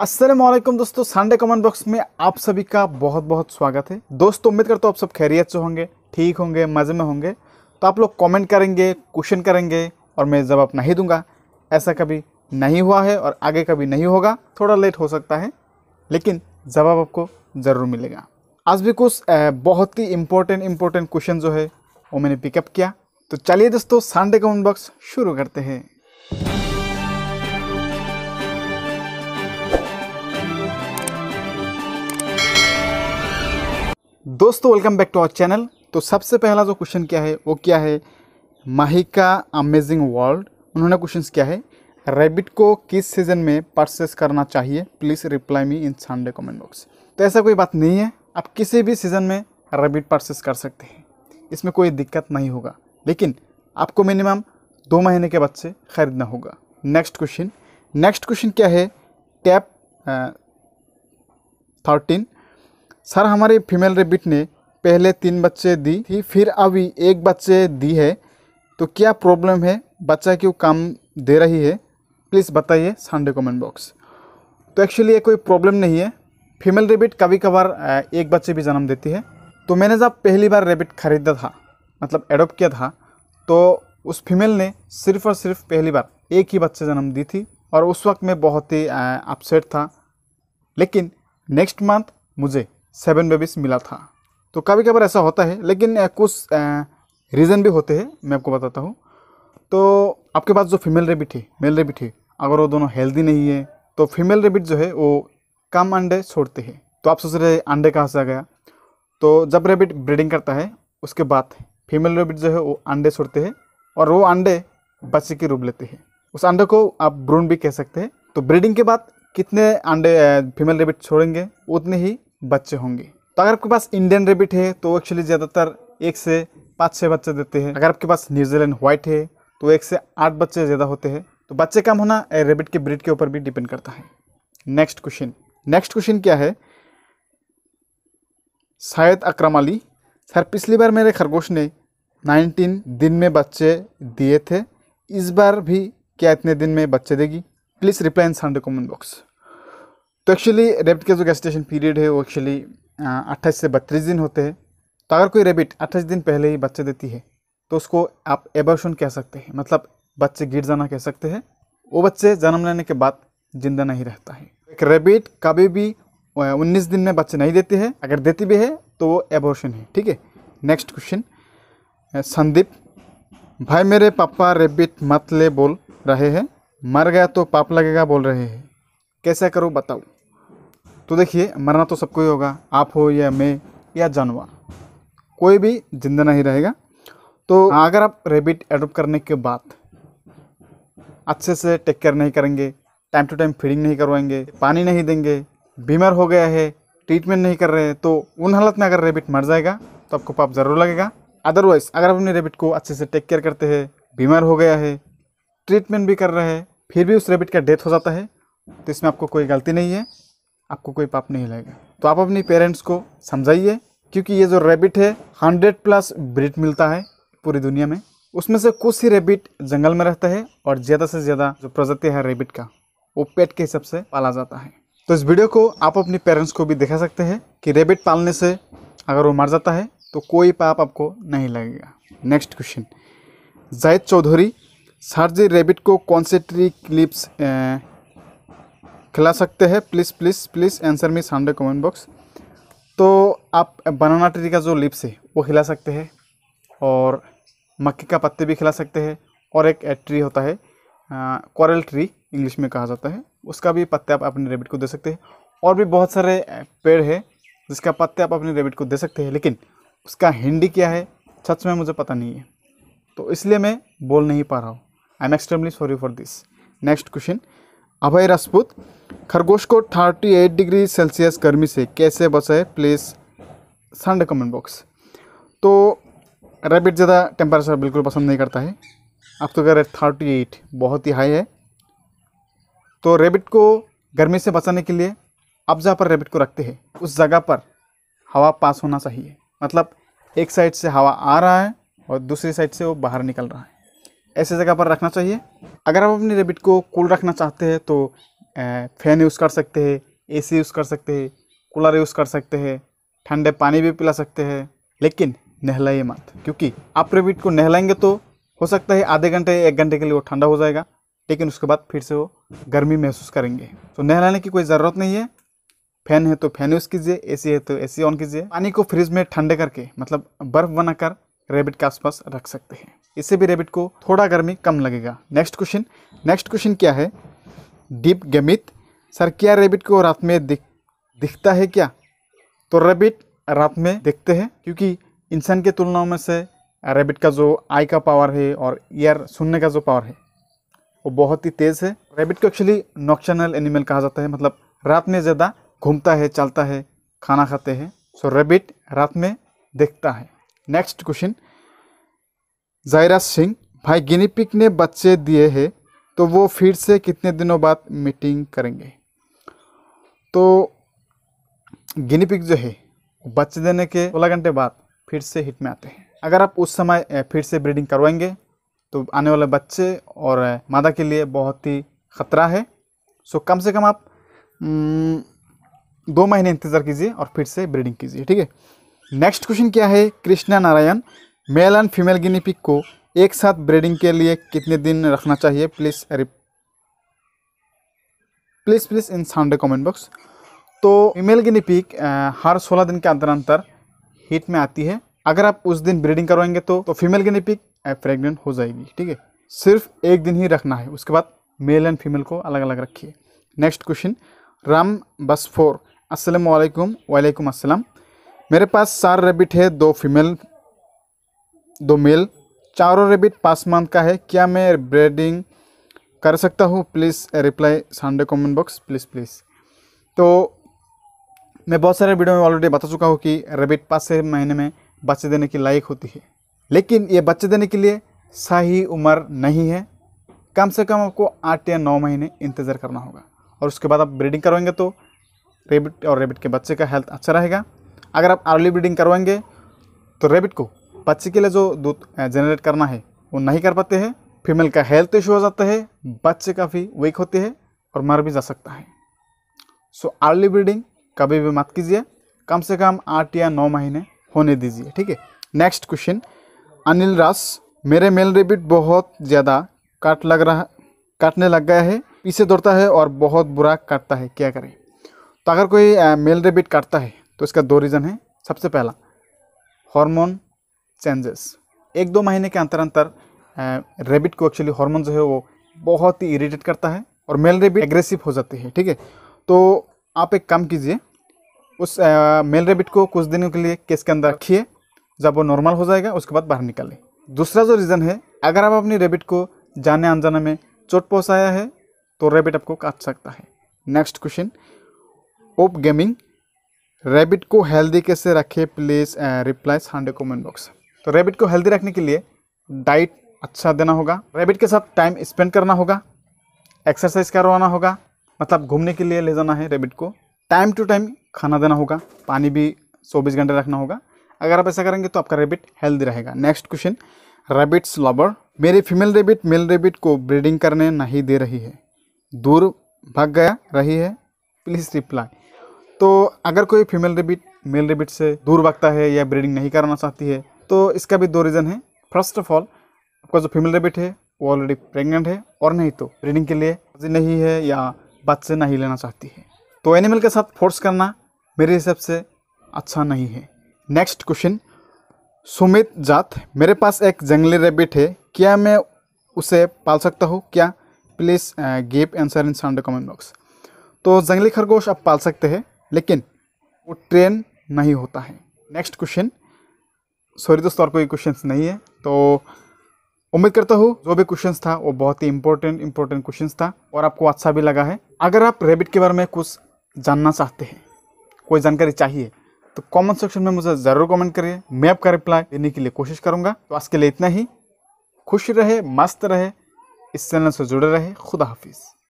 असलम दोस्तों Sunday comment box में आप सभी का बहुत बहुत स्वागत है दोस्तों उम्मीद करता हूँ आप सब खैरियत से होंगे ठीक होंगे मज़े में होंगे तो आप लोग कमेंट करेंगे क्वेश्चन करेंगे और मैं जवाब नहीं दूंगा ऐसा कभी नहीं हुआ है और आगे कभी नहीं होगा थोड़ा लेट हो सकता है लेकिन जवाब आपको ज़रूर मिलेगा आज भी कुछ बहुत ही इम्पोर्टेंट इम्पोर्टेंट क्वेश्चन जो है वो मैंने पिकअप किया तो चलिए दोस्तों संडे कमेंट बॉक्स शुरू करते हैं दोस्तों welcome back to our channel तो सबसे पहला जो क्वेश्चन क्या है वो क्या है माहिका अमेजिंग वर्ल्ड उन्होंने क्वेश्चन क्या है रैबिट को किस सीज़न में परचेस करना चाहिए please reply me in Sunday comment box तो ऐसा कोई बात नहीं है आप किसी भी सीज़न में रैबिट परचेस कर सकते हैं इसमें कोई दिक्कत नहीं होगा लेकिन आपको मिनिमम दो महीने के बाद से ख़रीदना होगा नेक्स्ट क्वेश्चन नेक्स्ट क्वेश्चन क्या है टैप थर्टीन uh, सर हमारी फीमेल रेबिट ने पहले तीन बच्चे दी थी फिर अभी एक बच्चे दी है तो क्या प्रॉब्लम है बच्चा क्यों कम दे रही है प्लीज़ बताइए संडे कमेंट बॉक्स तो एक्चुअली ये कोई प्रॉब्लम नहीं है फीमेल रेबिट कभी कभार एक बच्चे भी जन्म देती है तो मैंने जब पहली बार रेबिट ख़रीदा था मतलब एडोप्ट किया था तो उस फीमेल ने सिर्फ और सिर्फ पहली बार एक ही बच्चे जन्म दी थी और उस वक्त मैं बहुत ही अपसेट था लेकिन नेक्स्ट मंथ मुझे सेवन बेबीज मिला था तो कभी कभार ऐसा होता है लेकिन कुछ रीज़न भी होते हैं मैं आपको बताता हूँ तो आपके पास जो फीमेल रेबिट है मेल रेबिट है अगर वो दोनों हेल्दी नहीं है तो फीमेल रेबिट जो है वो कम अंडे छोड़ते हैं तो आप सोच रहे अंडे कहाँ से आ गया तो जब रेबिट ब्रीडिंग करता है उसके बाद फीमेल रेबिट जो है वो अंडे छोड़ते हैं और वो अंडे बच्चे के रूप लेते हैं उस अंडे को आप ब्रून भी कह सकते हैं तो ब्रीडिंग के बाद कितने अंडे फीमेल रेबिट छोड़ेंगे उतने ही बच्चे होंगे तो अगर आपके पास इंडियन रेबिट है तो एक्चुअली ज़्यादातर एक से पाँच छः बच्चे देते हैं अगर आपके पास न्यूजीलैंड व्हाइट है तो एक से आठ बच्चे ज़्यादा होते हैं तो बच्चे कम होना रेबिट के ब्रिड के ऊपर भी डिपेंड करता है नेक्स्ट क्वेश्चन नेक्स्ट क्वेश्चन क्या है शायद अक्रम अली सर पिछली बार मेरे खरगोश ने 19 दिन में बच्चे दिए थे इस बार भी क्या इतने दिन में बच्चे देगी please reply in Sunday comment box तो एक्चुअली रेबिट का जो गेस्टेशन पीरियड है वो एक्चुअली अट्ठाईस से बत्तीस दिन होते हैं तो अगर कोई रेबिट अट्ठाईस दिन पहले ही बच्चे देती है तो उसको आप एबर्शन कह सकते हैं मतलब बच्चे गिर जाना कह सकते हैं वो बच्चे जन्म लेने के बाद जिंदा नहीं रहता है एक रेबिट कभी भी उन्नीस दिन में बच्चे नहीं देते हैं अगर देती भी है तो वो एबॉर्शन है ठीक है नेक्स्ट क्वेश्चन संदीप भाई मेरे पापा रेबिट मत ले बोल रहे हैं मर गया तो पाप लगेगा बोल रहे हैं कैसे करूँ बताओ तो देखिए मरना तो सबको ही होगा आप हो या मैं या जानवर कोई भी जिंदा नहीं रहेगा तो अगर आप रेबिट एडोप्ट करने के बाद अच्छे से टेक केयर नहीं करेंगे टाइम टू टाइम फीडिंग नहीं करवाएंगे पानी नहीं देंगे बीमार हो गया है ट्रीटमेंट नहीं कर रहे हैं तो उन हालत में अगर रेबिट मर जाएगा तो आपको पाप ज़रूर लगेगा अदरवाइज़ अगर आप अपने रेबिट को अच्छे से टेक केयर करते हैं बीमार हो गया है ट्रीटमेंट भी कर रहे हैं फिर भी उस रेबिट का डेथ हो जाता है तो इसमें आपको कोई गलती नहीं है आपको कोई पाप नहीं लगेगा तो आप अपने पेरेंट्स को समझाइए क्योंकि ये जो रेबिट है हंड्रेड प्लस ब्रिड मिलता है पूरी दुनिया में उसमें से कुछ ही रेबिट जंगल में रहता है और ज़्यादा से ज़्यादा जो प्रजाति है रेबिट का वो पेट के हिसाब से पाला जाता है तो इस वीडियो को आप अपने पेरेंट्स को भी दिखा सकते हैं कि रेबिट पालने से अगर वो मर जाता है तो कोई पाप आपको नहीं लगेगा नेक्स्ट क्वेश्चन जायद चौधरी सर जी रेबिट को कौन से ट्री क्लिप्स खिला सकते हैं please please please answer me सामने कमेंट बॉक्स तो आप बनाना ट्री का जो लिप्स है वो खिला सकते हैं और मक्के का पत्ते भी खिला सकते हैं और एक ट्री होता है कॉरल ट्री इंग्लिश में कहा जाता है उसका भी पत्ते आप अपने रेबिट को दे सकते हैं और भी बहुत सारे पेड़ है जिसका पत्ते आप अपने रेबिट को दे सकते हैं लेकिन उसका हिंडी क्या है सच में मुझे पता नहीं है तो इसलिए मैं बोल नहीं पा रहा हूँ I am extremely sorry for this next question Abhay Rajput खरगोश को 38 डिग्री सेल्सियस गर्मी से कैसे बचाए प्लीज़ संड कमेंट बॉक्स तो रैबिट ज़्यादा टेम्परेचर बिल्कुल पसंद नहीं करता है अब तो कह रहे थर्टी एट बहुत ही हाई है तो रैबिट को गर्मी से बचाने के लिए आप जहाँ पर रैबिट को रखते हैं उस जगह पर हवा पास होना चाहिए मतलब एक साइड से हवा आ रहा है और दूसरी साइड से वो बाहर निकल रहा है ऐसे जगह पर रखना चाहिए अगर आप अपने रेबिट को कूल रखना चाहते हैं तो फैन यूज़ कर सकते हैं एसी यूज़ कर सकते हैं कूलर यूज़ कर सकते हैं ठंडे पानी भी पिला सकते हैं लेकिन नहलाइए मत क्योंकि आप रेबिट को नहलाएंगे तो हो सकता है आधे घंटे एक घंटे के लिए वो ठंडा हो जाएगा लेकिन उसके बाद फिर से वो गर्मी महसूस करेंगे तो नहलाने की कोई ज़रूरत नहीं है फैन है तो फैन यूज़ कीजिए एसी है तो एसी ऑन कीजिए पानी को फ्रिज में ठंडे करके मतलब बर्फ़ बनाकर रेबिट के आसपास रख सकते हैं इससे भी रेबिट को थोड़ा गर्मी कम लगेगा नेक्स्ट क्वेश्चन नेक्स्ट क्वेश्चन क्या है डीप गमित सर क्या रेबिट को रात में दिख दिखता है क्या तो रेबिट रात में दिखते हैं क्योंकि इंसान के तुलनाओं में से रेबिट का जो आई का पावर है और ईयर सुनने का जो पावर है वो बहुत ही तेज़ है रेबिट को एक्चुअली नॉक्शनल एनिमल कहा जाता है मतलब रात में ज़्यादा घूमता है चलता है खाना खाते हैं सो रेबिट रात में दिखता है नेक्स्ट क्वेश्चन जायरा सिंह भाई गिनीपिक ने बच्चे दिए हैं तो वो फिर से कितने दिनों बाद मीटिंग करेंगे तो गिनीपिक जो है बच्चे देने के सोलह घंटे बाद फिर से हिट में आते हैं अगर आप उस समय फिर से ब्रीडिंग करवाएंगे तो आने वाले बच्चे और मादा के लिए बहुत ही ख़तरा है सो कम से कम आप दो महीने इंतज़ार कीजिए और फिर से ब्रीडिंग कीजिए ठीक है नेक्स्ट क्वेश्चन क्या है Krishna Narayan male and female guinea pig को एक साथ ब्रीडिंग के लिए कितने दिन रखना चाहिए please please please in sound comment box तो फीमेल गिनी पिक हर सोलह दिन के अंतर अंतर हीट में आती है अगर आप उस दिन ब्रीडिंग करवाएंगे तो, तो फीमेल गिनी पिक प्रेगनेंट हो जाएगी ठीक है सिर्फ एक दिन ही रखना है उसके बाद मेल एंड फीमेल को अलग अलग रखिए नेक्स्ट क्वेश्चन राम फोर असलम वालेकुम वालेकुम असलम मेरे पास चार रेबिट है दो फीमेल दो मेल चारों रेबिट पाँच मंथ का है क्या मैं ब्रेडिंग कर सकता हूँ please reply Sunday comment box please please तो मैं बहुत सारे वीडियो में ऑलरेडी बता चुका हूँ कि रेबिट पाँच छः महीने में बच्चे देने की लायक होती है लेकिन ये बच्चे देने के लिए सही उम्र नहीं है कम से कम आपको आठ या नौ महीने इंतज़ार करना होगा और उसके बाद आप ब्रीडिंग करवाएंगे तो रेबिट और रेबिट के बच्चे का हेल्थ अच्छा रहेगा अगर आप अर्ली ब्रीडिंग करवाएंगे तो रेबिट को बच्चे के लिए जो दूध जनरेट करना है वो नहीं कर पाते हैं फीमेल का हेल्थ इशू हो जाता है बच्चे काफ़ी वीक होते हैं और मर भी जा सकता है सो अर्ली ब्रीडिंग कभी भी मत कीजिए कम से कम आठ या नौ महीने होने दीजिए ठीक है नेक्स्ट क्वेश्चन अनिल रास मेरे मेल रेबिट बहुत ज़्यादा काट लग रहा काटने लग गया है पीछे दौड़ता है और बहुत बुरा काटता है क्या करें तो अगर कोई मेल रेबिट काटता है तो इसका दो रीज़न है सबसे पहला हार्मोन चेंजेस एक दो महीने के अंतर अंतर रेबिट को एक्चुअली हार्मोन जो है वो बहुत ही इरीटेट करता है और मेल रेबिट एग्रेसिव हो जाती है ठीक है तो आप एक काम कीजिए उस आ, मेल रेबिट को कुछ दिनों के लिए केस के अंदर रखिए जब वो नॉर्मल हो जाएगा उसके बाद बाहर निकाले दूसरा जो रीज़न है अगर आप अपनी रेबिट को जाने अनजाने में चोट पहुँचाया है तो रेबिट आपको काट सकता है next question OP gaming rabbit को हेल्दी कैसे रखें please replies uh, hundred comment box तो रैबिट को हेल्दी रखने के लिए डाइट अच्छा देना होगा रैबिट के साथ टाइम स्पेंड करना होगा एक्सरसाइज करवाना होगा मतलब घूमने के लिए ले जाना है रेबिट को टाइम टू टाइम खाना देना होगा पानी भी चौबीस घंटे रखना होगा अगर आप ऐसा करेंगे तो आपका रेबिट हेल्दी रहेगा नेक्स्ट क्वेश्चन रेबिट्स लवर मेरी फीमेल रेबिट मेल रेबिट को ब्रीडिंग करने नहीं दे रही है दूर भाग गया रही है प्लीज़ रिप्लाई तो अगर कोई फीमेल रेबिट मेल रेबिट से दूर भागता है या ब्रीडिंग नहीं कराना चाहती है तो इसका भी दो रीज़न है फर्स्ट ऑफ ऑल आपका जो फीमेल रेबिट है वो ऑलरेडी प्रेग्नेंट है और नहीं तो ब्रीडिंग के लिए नहीं है या बच्चे नहीं लेना चाहती है तो एनिमल के साथ फोर्स करना मेरे हिसाब से अच्छा नहीं है नेक्स्ट क्वेश्चन सुमित जात मेरे पास एक जंगली रेबिट है क्या मैं उसे पाल सकता हूँ क्या please give answer in sound comment box तो जंगली खरगोश आप पाल सकते हैं लेकिन वो ट्रेन नहीं होता है नेक्स्ट क्वेश्चन सॉरी दोस्तों और कोई क्वेश्चन नहीं है तो उम्मीद करता हूँ जो भी क्वेश्चन था वो बहुत ही इंपॉर्टेंट इंपॉर्टेंट क्वेश्चन था और आपको अच्छा भी लगा है अगर आप रेबिट के बारे में कुछ जानना चाहते हैं कोई जानकारी चाहिए तो कमेंट सेक्शन में मुझे ज़रूर कमेंट करिए मैं आपका रिप्लाई देने के लिए कोशिश करूँगा तो आज के लिए इतना ही खुश रहे मस्त रहे इस चैनल से जुड़े रहे खुदा हाफिज़